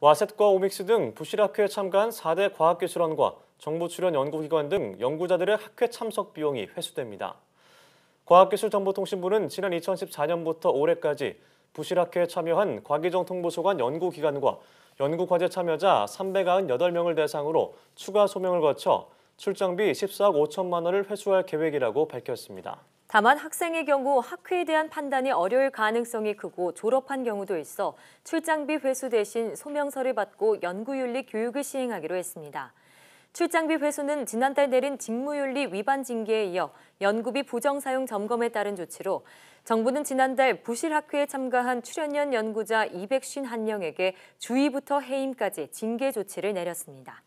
와셋과 오믹스 등 부실 학회에 참가한 4대 과학기술원과 정부 출연 연구기관 등 연구자들의 학회 참석 비용이 회수됩니다. 과학기술정보통신부는 지난 2014년부터 올해까지 부실 학회에 참여한 과기정통보소관 연구기관과 연구과제 참여자 398명을 대상으로 추가 소명을 거쳐 출장비 14억 5천만 원을 회수할 계획이라고 밝혔습니다. 다만 학생의 경우 학회에 대한 판단이 어려울 가능성이 크고 졸업한 경우도 있어 출장비 회수 대신 소명서를 받고 연구윤리 교육을 시행하기로 했습니다. 출장비 회수는 지난달 내린 직무윤리 위반 징계에 이어 연구비 부정사용 점검에 따른 조치로 정부는 지난달 부실학회에 참가한 출연연 연구자 251명에게 주의부터 해임까지 징계 조치를 내렸습니다.